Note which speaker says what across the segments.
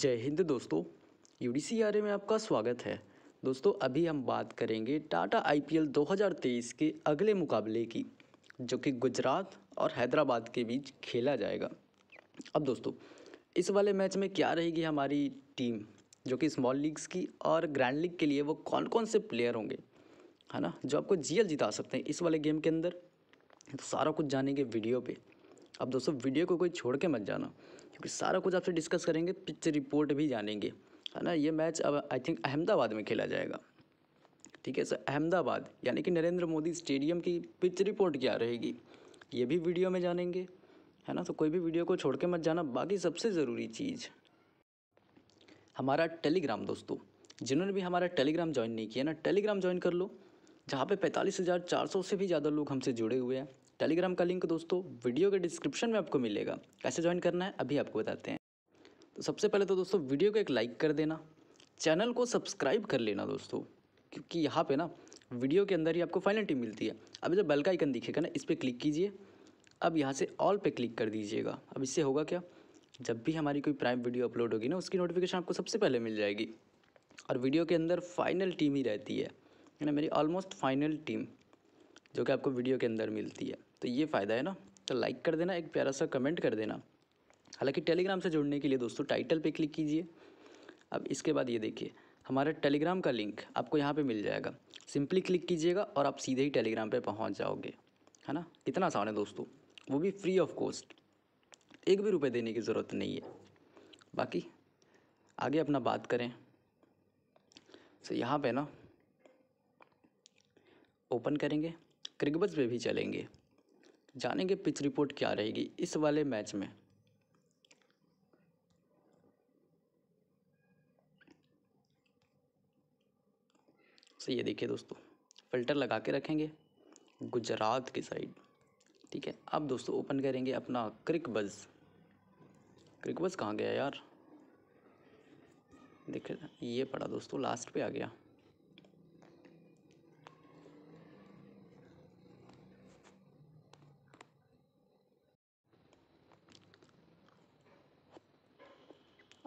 Speaker 1: जय हिंद दोस्तों U D में आपका स्वागत है दोस्तों अभी हम बात करेंगे टाटा आईपीएल 2023 के अगले मुकाबले की जो कि गुजरात और हैदराबाद के बीच खेला जाएगा अब दोस्तों इस वाले मैच में क्या रहेगी हमारी टीम जो कि स्मॉल लीग्स की और ग्रैंड लीग के लिए वो कौन कौन से प्लेयर होंगे है ना जो आपको जीएल जिता सकते हैं इस वाले गेम के अंदर तो सारा कुछ जानेंगे वीडियो पे अब दोस्तों वीडियो को कोई छोड़ के मत जाना सारा कुछ आपसे डिस्कस करेंगे पिच रिपोर्ट भी जानेंगे है ना ये मैच अब आई थिंक अहमदाबाद में खेला जाएगा ठीक है सर अहमदाबाद यानी कि नरेंद्र मोदी स्टेडियम की पिच रिपोर्ट क्या रहेगी ये भी वीडियो में जानेंगे है ना तो कोई भी वीडियो को छोड़ के मत जाना बाकी सबसे ज़रूरी चीज़ हमारा टेलीग्राम दोस्तों जिन्होंने भी हमारा टेलीग्राम ज्वाइन नहीं किया ना टेलीग्राम ज्वाइन कर लो जहाँ पे पैंतालीस हज़ार चार सौ से भी ज़्यादा लोग हमसे जुड़े हुए हैं टेलीग्राम का लिंक दोस्तों वीडियो के डिस्क्रिप्शन में आपको मिलेगा कैसे ज्वाइन करना है अभी आपको बताते हैं तो सबसे पहले तो दोस्तों वीडियो को एक लाइक कर देना चैनल को सब्सक्राइब कर लेना दोस्तों क्योंकि यहाँ पे ना वीडियो के अंदर ही आपको फाइनल टीम मिलती है अभी जब बेल का आइकन दिखेगा ना इस पर क्लिक कीजिए अब यहाँ से ऑल पे क्लिक कर दीजिएगा अब इससे होगा क्या जब भी हमारी कोई प्राइम वीडियो अपलोड होगी ना उसकी नोटिफिकेशन आपको सबसे पहले मिल जाएगी और वीडियो के अंदर फाइनल टीम ही रहती है ना मेरी ऑलमोस्ट फाइनल टीम जो कि आपको वीडियो के अंदर मिलती है तो ये फ़ायदा है ना तो लाइक कर देना एक प्यारा सा कमेंट कर देना हालांकि टेलीग्राम से जुड़ने के लिए दोस्तों टाइटल पे क्लिक कीजिए अब इसके बाद ये देखिए हमारा टेलीग्राम का लिंक आपको यहाँ पे मिल जाएगा सिंपली क्लिक कीजिएगा और आप सीधे ही टेलीग्राम पे पहुँच जाओगे है ना कितना आसान है दोस्तों वो भी फ्री ऑफ कॉस्ट एक भी रुपये देने की ज़रूरत नहीं है बाकी आगे अपना बात करें तो यहाँ पर ना ओपन करेंगे क्रिकबज पर भी चलेंगे जानेंगे पिच रिपोर्ट क्या रहेगी इस वाले मैच में सही ये देखिए दोस्तों फ़िल्टर लगा के रखेंगे गुजरात की साइड ठीक है अब दोस्तों ओपन करेंगे अपना क्रिक बज़ क्रिक बज़ कहाँ गया यार देखिए ये पड़ा दोस्तों लास्ट पे आ गया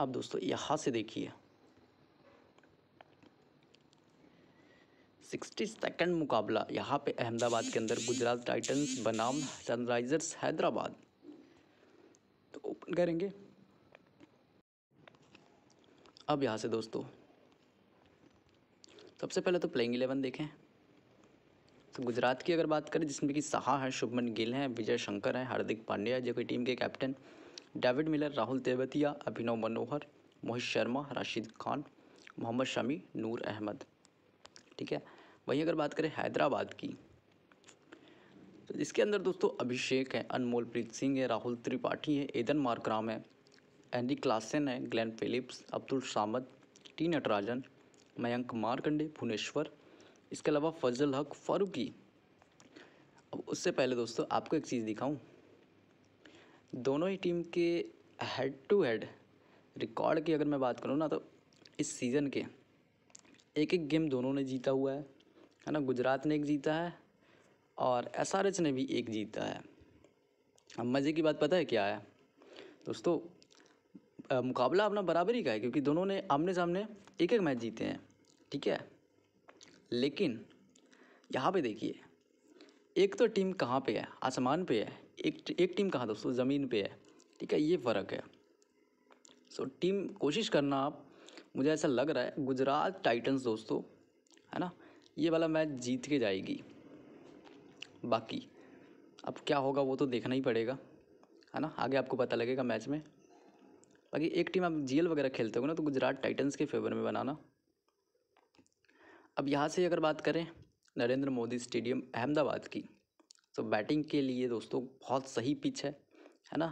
Speaker 1: अब दोस्तों यहाँ से देखिए सिक्सटी सेकेंड मुकाबला यहाँ पे अहमदाबाद के अंदर गुजरात टाइटंस बनाम सनराइजर्स हैदराबाद तो ओपन करेंगे अब यहाँ से दोस्तों सबसे पहले तो प्लेइंग इलेवन देखें तो गुजरात की अगर बात करें जिसमें कि सहा है शुभमन गिल हैं विजय शंकर हैं हार्दिक पांड्या जो कि टीम के captain David Miller Rahul Tewatia Abhinav Manohar Mohit Sharma Rashid Khan Mohammed Shami Noor Ahmad ठीक है वहीं अगर बात करें हैदराबाद की तो इसके अंदर दोस्तों अभिषेक है अनमोल प्रीत सिंह है राहुल त्रिपाठी है एदन मार्कराम है एंडी क्लासन है Glenn Phillips Abdul Samad T Natarajan Mayank Markande Bhuvneshwar इसके अलावा फजल हक फारूकी अब उससे पहले दोस्तों आपको एक चीज़ दिखाऊं दोनों ही टीम के हेड टू हेड रिकॉर्ड की अगर मैं बात करूँ ना तो इस सीज़न के एक एक गेम दोनों ने जीता हुआ है है ना गुजरात ने एक जीता है और एस ने भी एक जीता है अब मज़े की बात पता है क्या है दोस्तों मुकाबला अपना बराबरी का है क्योंकि दोनों ने आमने सामने एक एक मैच जीते हैं ठीक है लेकिन यहाँ पे देखिए एक तो टीम कहाँ पे है आसमान पे है एक एक टीम कहाँ दोस्तों ज़मीन पे है ठीक है ये फ़र्क है सो टीम कोशिश करना आप मुझे ऐसा लग रहा है गुजरात टाइटन्स दोस्तों है ना ये वाला मैच जीत के जाएगी बाकी अब क्या होगा वो तो देखना ही पड़ेगा है ना आगे आपको पता लगेगा मैच में बाकी एक टीम आप जी वगैरह खेलते हो ना तो गुजरात टाइटन्स के फेवर में बनाना अब यहाँ से अगर बात करें नरेंद्र मोदी स्टेडियम अहमदाबाद की तो बैटिंग के लिए दोस्तों बहुत सही पिच है है ना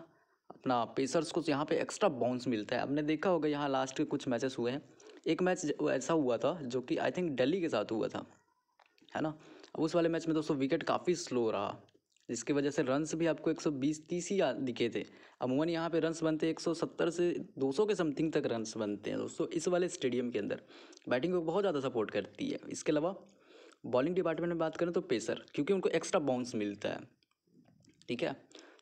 Speaker 1: अपना पेसर्स को यहाँ पे एक्स्ट्रा बाउंस मिलता है आपने देखा होगा यहाँ लास्ट के कुछ मैचेस हुए हैं एक मैच ऐसा हुआ था जो कि आई थिंक दिल्ली के साथ हुआ था है ना अब उस वाले मैच में दोस्तों विकेट काफ़ी स्लो रहा जिसकी वजह से रन्स भी आपको 120 तीस ही दिखे थे अमूमन यहाँ पे रन्स बनते सत्तर से 200 के समथिंग तक रन्स बनते हैं दोस्तों इस वाले स्टेडियम के अंदर बैटिंग को बहुत ज़्यादा सपोर्ट करती है इसके अलावा बॉलिंग डिपार्टमेंट में बात करें तो पेसर क्योंकि उनको एक्स्ट्रा बाउंस मिलता है ठीक है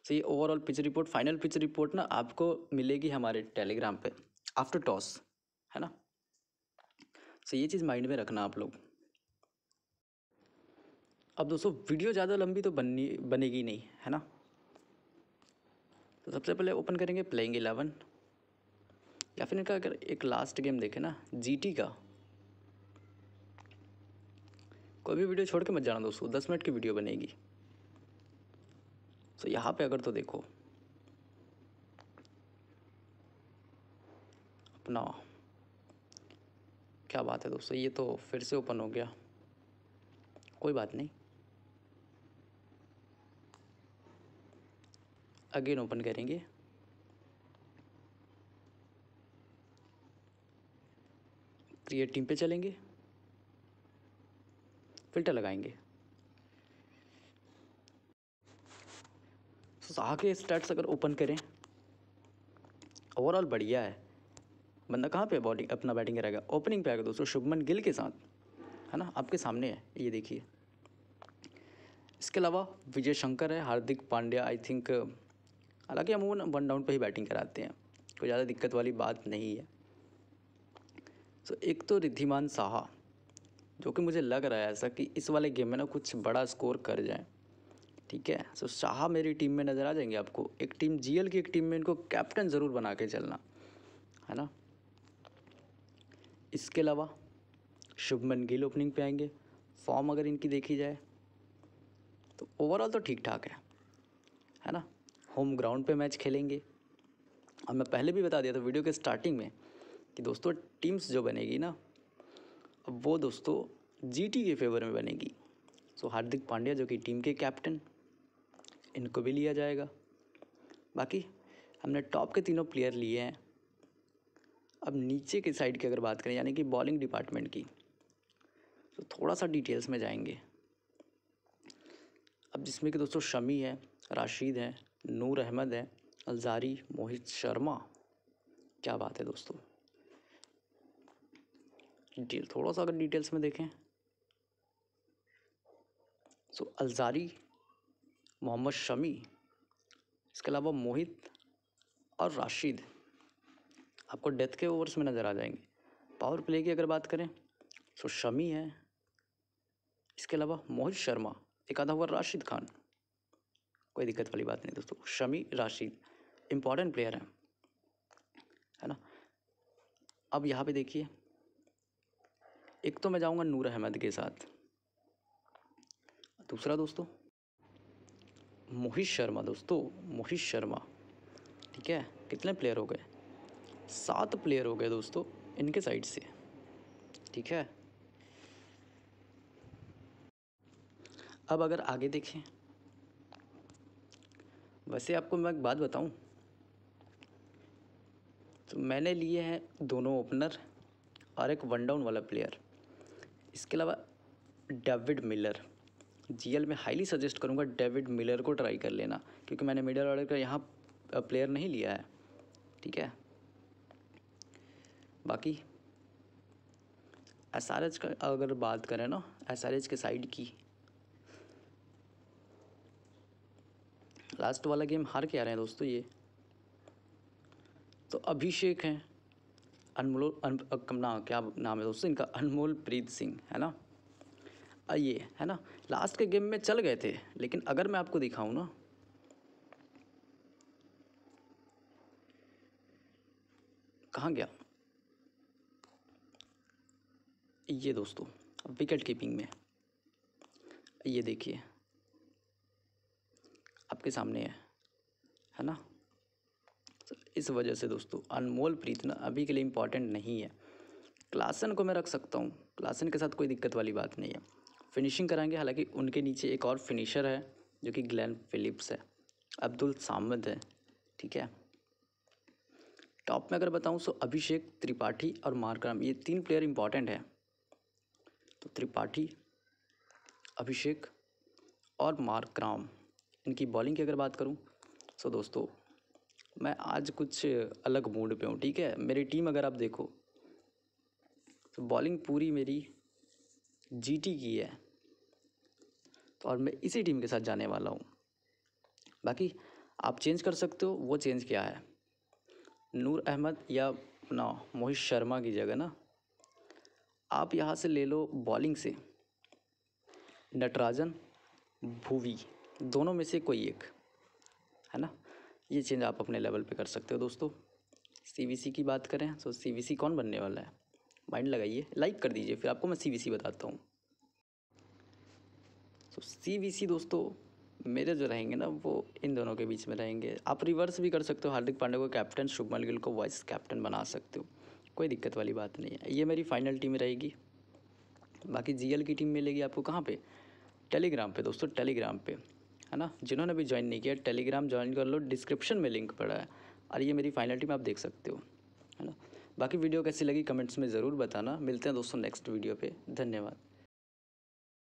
Speaker 1: तो ये overall pitch report final pitch report ना आपको मिलेगी हमारे टेलीग्राम पे आफ्टर टॉस है ना सो ये चीज़ माइंड में रखना आप लोग अब दोस्तों वीडियो ज़्यादा लंबी तो बननी बनेगी नहीं है ना तो सबसे पहले ओपन करेंगे प्लेइंग इलेवन या फिर इनका अगर एक लास्ट गेम देखें ना जीटी का कोई भी वीडियो छोड़ के मत जाना दोस्तों दस मिनट की वीडियो बनेगी तो यहाँ पे अगर तो देखो अपना क्या बात है दोस्तों ये तो फिर से ओपन हो गया कोई बात नहीं अगेन ओपन करेंगे क्रिएट टीम पे चलेंगे फ़िल्टर लगाएंगे तो आगे स्टड्स अगर ओपन करें ओवरऑल बढ़िया है बंदा कहाँ पे बॉलिंग अपना बैटिंग करेगा ओपनिंग पे आएगा दोस्तों शुभमन गिल के साथ है ना आपके सामने है ये देखिए इसके अलावा विजय शंकर है हार्दिक पांड्या आई थिंक हालांकि हम वन डाउन पे ही बैटिंग कराते हैं कोई ज़्यादा दिक्कत वाली बात नहीं है सो so, एक तो रिद्धिमान साहा जो कि मुझे लग रहा है ऐसा कि इस वाले गेम में ना कुछ बड़ा स्कोर कर जाए ठीक है सो शाह मेरी टीम में नज़र आ जाएंगे आपको एक टीम जीएल की एक टीम में इनको कैप्टन ज़रूर बना के चलना है ना इसके अलावा शुभमन गिल ओपनिंग पे आएंगे फॉर्म अगर इनकी देखी जाए तो ओवरऑल तो ठीक ठाक है है ना होम ग्राउंड पे मैच खेलेंगे और मैं पहले भी बता दिया था वीडियो के स्टार्टिंग में कि दोस्तों टीम्स जो बनेगी ना अब वो दोस्तों जीटी के फेवर में बनेगी सो हार्दिक पांड्या जो कि टीम के कैप्टन इनको भी लिया जाएगा बाकी हमने टॉप के तीनों प्लेयर लिए हैं अब नीचे के साइड की अगर बात करें यानी कि बॉलिंग डिपार्टमेंट की तो थोड़ा सा डिटेल्स में जाएंगे अब जिसमें कि दोस्तों शमी है राशिद है नूर अहमद है अलजारी मोहित शर्मा क्या बात है दोस्तों डिटेल थोड़ा सा अगर डिटेल्स में देखें सो अलजारी मोहम्मद शमी इसके अलावा मोहित और राशिद आपको डेथ के ओवर्स में नज़र आ जाएंगे पावर प्ले की अगर बात करें सो शमी है इसके अलावा मोहित शर्मा एक आधा हुआ राशिद खान कोई दिक्कत वाली बात नहीं दोस्तों शमी राशिद इम्पॉर्टेंट प्लेयर हैं है ना अब यहाँ पे देखिए एक तो मैं जाऊँगा नूर अहमद के साथ दूसरा दोस्तों मोहित शर्मा दोस्तों मोहित शर्मा ठीक है कितने प्लेयर हो गए सात प्लेयर हो गए दोस्तों इनके साइड से ठीक है अब अगर आगे देखें वैसे आपको मैं एक बात बताऊं तो मैंने लिए हैं दोनों ओपनर और एक वन डाउन वाला प्लेयर इसके अलावा डेविड मिलर जीएल में हाईली सजेस्ट करूँगा डेविड मिलर को ट्राई कर लेना क्योंकि मैंने मिडल ऑर्डर का यहाँ प्लेयर नहीं लिया है ठीक है बाकी एस आर एच का अगर बात करें ना एस आर एच के साइड की लास्ट वाला गेम हार के आ रहे हैं दोस्तों ये तो अभिषेक हैं अनमोल अन, ना क्या नाम है दोस्तों इनका अनमोल प्रीत सिंह है ना आइए है ना लास्ट के गेम में चल गए थे लेकिन अगर मैं आपको दिखाऊं ना कहाँ गया ये दोस्तों विकेट कीपिंग में ये देखिए आपके सामने है है ना इस वजह से दोस्तों अनमोल प्रीत ना अभी के लिए इम्पॉर्टेंट नहीं है क्लासन को मैं रख सकता हूँ क्लासन के साथ कोई दिक्कत वाली बात नहीं है फिनिशिंग कराएंगे हालांकि उनके नीचे एक और फिनिशर है जो कि ग्लैन फिलिप्स है अब्दुल सामद है ठीक है टॉप में अगर बताऊं सो तो अभिषेक त्रिपाठी और मारक्राम ये तीन प्लेयर इंपॉर्टेंट है तो त्रिपाठी अभिषेक और मारक्राम इनकी बॉलिंग की अगर बात करूं सो तो दोस्तों मैं आज कुछ अलग मूड पे हूँ ठीक है मेरी टीम अगर आप देखो तो बॉलिंग पूरी मेरी जीटी की है तो और मैं इसी टीम के साथ जाने वाला हूँ बाकी आप चेंज कर सकते हो वो चेंज क्या है नूर अहमद या अपना मोहित शर्मा की जगह ना आप यहाँ से ले लो बॉलिंग से नटराजन भूवी दोनों में से कोई एक है ना ये चेंज आप अपने लेवल पे कर सकते हो दोस्तों सी की बात करें तो सी कौन बनने वाला है माइंड लगाइए लाइक कर दीजिए फिर आपको मैं सी बताता हूँ तो सी दोस्तों मेरे जो रहेंगे ना वो इन दोनों के बीच में रहेंगे आप रिवर्स भी कर सकते हो हार्दिक पांडे को कैप्टन शुभमन गिल को वाइस कैप्टन बना सकते हो कोई दिक्कत वाली बात नहीं है ये मेरी फाइनल टीम रहेगी बाकी जीएल की टीम मिलेगी आपको कहाँ पे टेलीग्राम पे दोस्तों टेलीग्राम पे है ना जिन्होंने भी ज्वाइन नहीं किया टेलीग्राम ज्वाइन कर लो डिस्क्रिप्शन में लिंक पड़ा है और ये मेरी फाइनल टीम आप देख सकते हो है ना बाकी वीडियो कैसी लगी कमेंट्स में ज़रूर बताना मिलते हैं दोस्तों नेक्स्ट वीडियो पे धन्यवाद